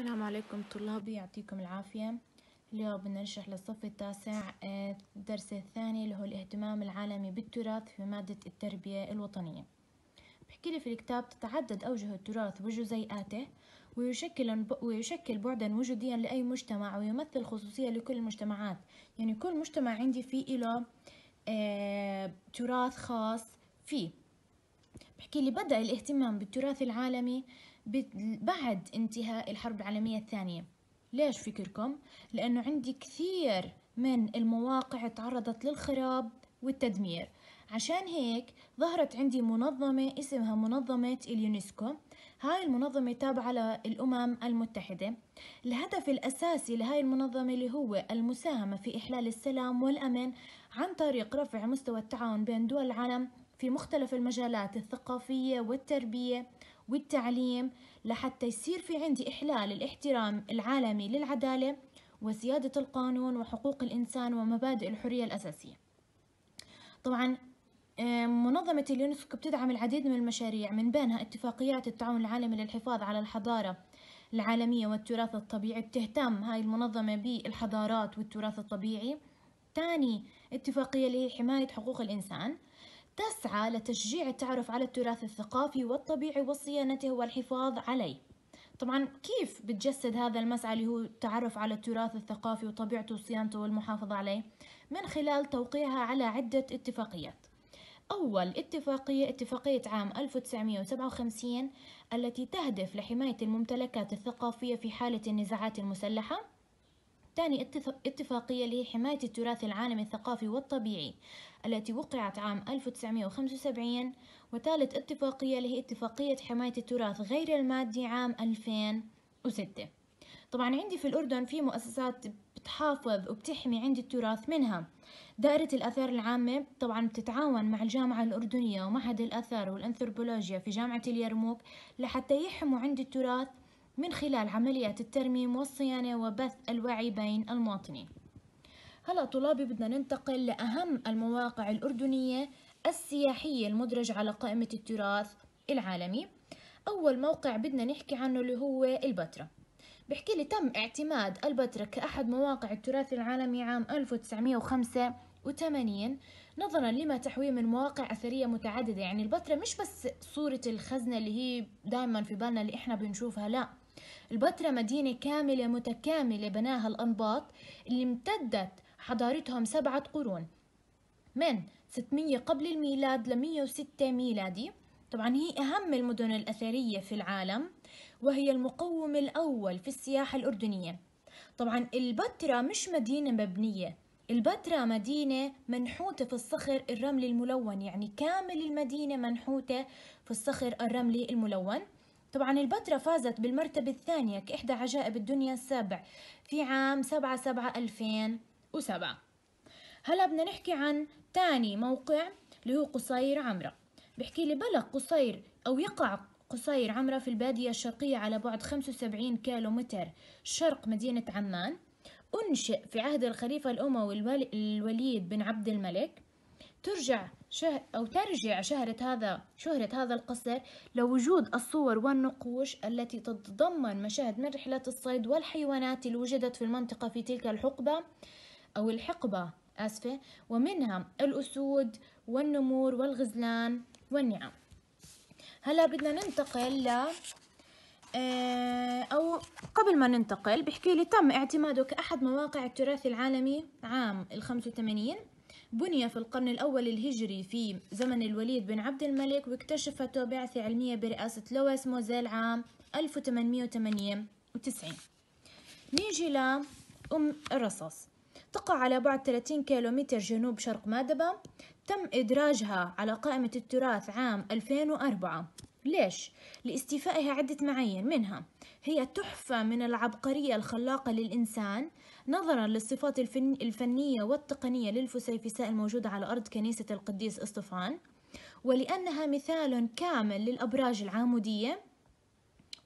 السلام عليكم طلابي يعطيكم العافية اليوم بدنا نشرح للصف التاسع آه، الدرس الثاني اللي هو الاهتمام العالمي بالتراث في مادة التربية الوطنية بحكي لي في الكتاب تتعدد أوجه التراث وجزيئاته ويشكل, ويشكل بعدا وجوديا لأي مجتمع ويمثل خصوصية لكل المجتمعات يعني كل مجتمع عندي فيه له آه، تراث خاص فيه بحكي لي بدأ الاهتمام بالتراث العالمي بعد انتهاء الحرب العالمية الثانية ليش فكركم؟ لأنه عندي كثير من المواقع تعرضت للخراب والتدمير عشان هيك ظهرت عندي منظمة اسمها منظمة اليونسكو هاي المنظمة تابعة للأمم المتحدة الهدف الأساسي لهاي المنظمة اللي هو المساهمة في إحلال السلام والأمن عن طريق رفع مستوى التعاون بين دول العالم في مختلف المجالات الثقافية والتربية والتعليم لحتى يصير في عندي إحلال الاحترام العالمي للعدالة وسيادة القانون وحقوق الإنسان ومبادئ الحرية الأساسية طبعا آه، منظمة اليونسكو بتدعم العديد من المشاريع من بينها اتفاقيات التعاون العالمي للحفاظ على الحضارة العالمية والتراث الطبيعي بتهتم هاي المنظمة بالحضارات والتراث الطبيعي تاني اتفاقية لحماية حقوق الإنسان تسعى لتشجيع التعرف على التراث الثقافي والطبيعي وصيانته والحفاظ عليه طبعا كيف بتجسد هذا المسعى اللي هو التعرف على التراث الثقافي وطبيعته وصيانته والمحافظة عليه من خلال توقيعها على عدة اتفاقيات أول اتفاقية اتفاقية عام 1957 التي تهدف لحماية الممتلكات الثقافية في حالة النزاعات المسلحة الثاني اتفاقية لحماية التراث العالمي الثقافي والطبيعي التي وقعت عام 1975 وثالث اتفاقية اللي هي اتفاقية حماية التراث غير المادي عام 2006 طبعا عندي في الأردن في مؤسسات بتحافظ وبتحمي عندي التراث منها دائرة الآثار العامة طبعا بتتعاون مع الجامعة الأردنية ومعهد الآثار والأنثروبولوجيا في جامعة اليرموك لحتى يحموا عندي التراث من خلال عمليات الترميم والصيانة وبث الوعي بين المواطنين هلا طلابي بدنا ننتقل لأهم المواقع الأردنية السياحية المدرج على قائمة التراث العالمي أول موقع بدنا نحكي عنه اللي هو البتراء بحكي لي تم اعتماد البتراء كأحد مواقع التراث العالمي عام 1985 نظرا لما تحويه من مواقع أثرية متعددة يعني البتراء مش بس صورة الخزنة اللي هي دائما في بالنا اللي احنا بنشوفها لا البتراء مدينة كاملة متكاملة بناها الأنباط اللي امتدت حضارتهم سبعة قرون من 600 قبل الميلاد ل 106 ميلادي طبعا هي أهم المدن الأثرية في العالم وهي المقوم الأول في السياحة الأردنية طبعا البتراء مش مدينة مبنية البتراء مدينة منحوتة في الصخر الرملي الملون يعني كامل المدينة منحوتة في الصخر الرملي الملون طبعا البتراء فازت بالمرتبة الثانية كإحدى عجائب الدنيا السبع في عام سبعة سبعة ألفين وسبعة هلا بدنا نحكي عن تاني موقع اللي هو قصير عمرة بحكي لي بلغ قصير أو يقع قصير عمرة في البادية الشرقية على بعد 75 كيلومتر شرق مدينة عمان أنشئ في عهد الخليفة الأموي الوليد بن عبد الملك ترجع شه أو ترجع شهرة هذا شهرة هذا القصر لوجود الصور والنقوش التي تتضمن مشاهد من رحلات الصيد والحيوانات اللي وجدت في المنطقة في تلك الحقبة أو الحقبة آسفة ومنها الأسود والنمور والغزلان والنعم هلا بدنا ننتقل ل آه، أو قبل ما ننتقل بحكي لي تم اعتماده كأحد مواقع التراث العالمي عام الخمسة وثمانين بني في القرن الأول الهجري في زمن الوليد بن عبد الملك واكتشفته بعثة علمية برئاسة لويس موزيل عام 1898 نيجي لأم الرصاص تقع على بعد 30 كيلومتر جنوب شرق مادبة تم إدراجها على قائمة التراث عام 2004 ليش؟ لاستيفائها عدة معايير منها هي تحفة من العبقرية الخلاقة للإنسان نظرا للصفات الفنية والتقنية للفسيفساء الموجودة على أرض كنيسة القديس اسطفان ولأنها مثال كامل للأبراج العامودية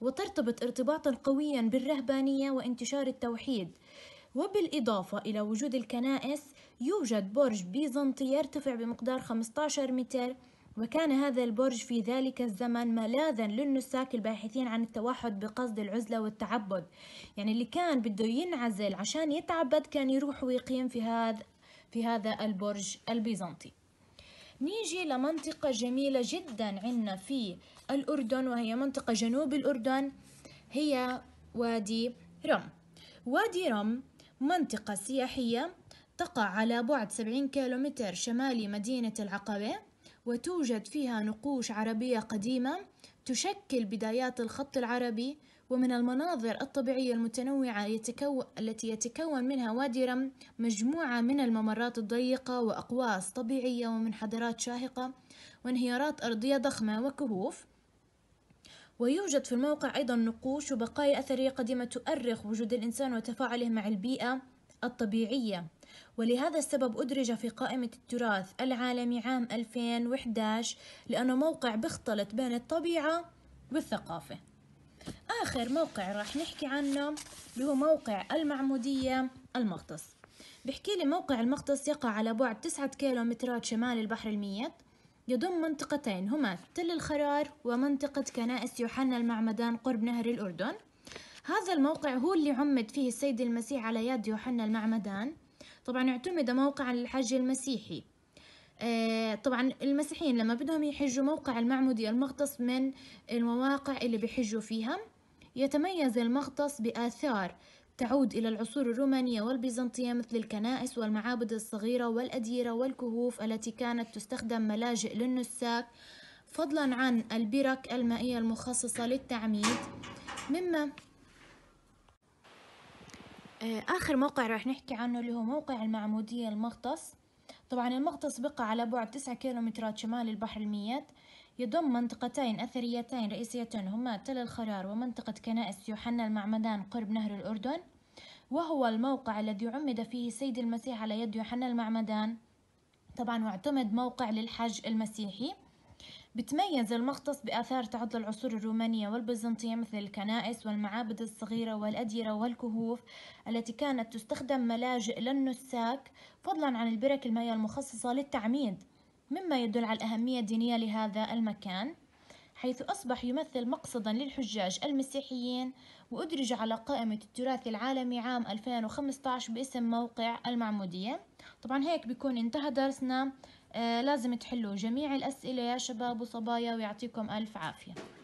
وترتبط ارتباطا قويا بالرهبانية وانتشار التوحيد وبالإضافة إلى وجود الكنائس يوجد برج بيزنطي يرتفع بمقدار 15 متر وكان هذا البرج في ذلك الزمن ملاذا للنساك الباحثين عن التوحد بقصد العزلة والتعبد يعني اللي كان بده ينعزل عشان يتعبد كان يروح ويقيم في هذا في هذا البرج البيزنطي نيجي لمنطقة جميلة جدا عنا في الأردن وهي منطقة جنوب الأردن هي وادي رم وادي رم منطقة سياحية تقع على بعد 70 كيلومتر شمالي مدينة العقبة وتوجد فيها نقوش عربية قديمة تشكل بدايات الخط العربي ومن المناظر الطبيعية المتنوعة يتكو... التي يتكون منها وادي رم مجموعة من الممرات الضيقة وأقواس طبيعية ومنحدرات شاهقة وانهيارات أرضية ضخمة وكهوف ويوجد في الموقع أيضا نقوش وبقايا أثرية قديمة تؤرخ وجود الإنسان وتفاعله مع البيئة الطبيعية ولهذا السبب أدرج في قائمة التراث العالمي عام 2011 لأنه موقع بيختلط بين الطبيعة والثقافة آخر موقع راح نحكي عنه اللي هو موقع المعمودية المغطس بحكي لي موقع المغطس يقع على بعد 9 كيلومترات شمال البحر الميت يضم منطقتين هما تل الخرار ومنطقة كنائس يوحنا المعمدان قرب نهر الأردن هذا الموقع هو اللي عمد فيه السيد المسيح على يد يوحنا المعمدان طبعا اعتمد موقع الحج المسيحي آه، طبعا المسيحيين لما بدهم يحجوا موقع المعمودية المغطس من المواقع اللي بيحجوا فيها يتميز المغطس بآثار تعود إلى العصور الرومانية والبيزنطية مثل الكنائس والمعابد الصغيرة والأديرة والكهوف التي كانت تستخدم ملاجئ للنساك فضلا عن البرك المائية المخصصة للتعميد مما آه، آخر موقع راح نحكي عنه اللي هو موقع المعمودية المغطس طبعا المغطس بقى على بعد تسعة كيلومترات شمال البحر الميت يضم منطقتين أثريتين رئيسيتين هما تل الخرار ومنطقة كنائس يوحنا المعمدان قرب نهر الأردن وهو الموقع الذي عمد فيه سيد المسيح على يد يوحنا المعمدان طبعا واعتمد موقع للحج المسيحي بتميز المختص بآثار تعد العصور الرومانية والبيزنطية مثل الكنائس والمعابد الصغيرة والأديرة والكهوف التي كانت تستخدم ملاجئ للنساك فضلا عن البرك المائية المخصصة للتعميد مما يدل على الأهمية الدينية لهذا المكان حيث أصبح يمثل مقصدا للحجاج المسيحيين وأدرج على قائمة التراث العالمي عام 2015 باسم موقع المعمودية طبعا هيك بيكون انتهى درسنا آه، لازم تحلوا جميع الأسئلة يا شباب وصبايا ويعطيكم ألف عافية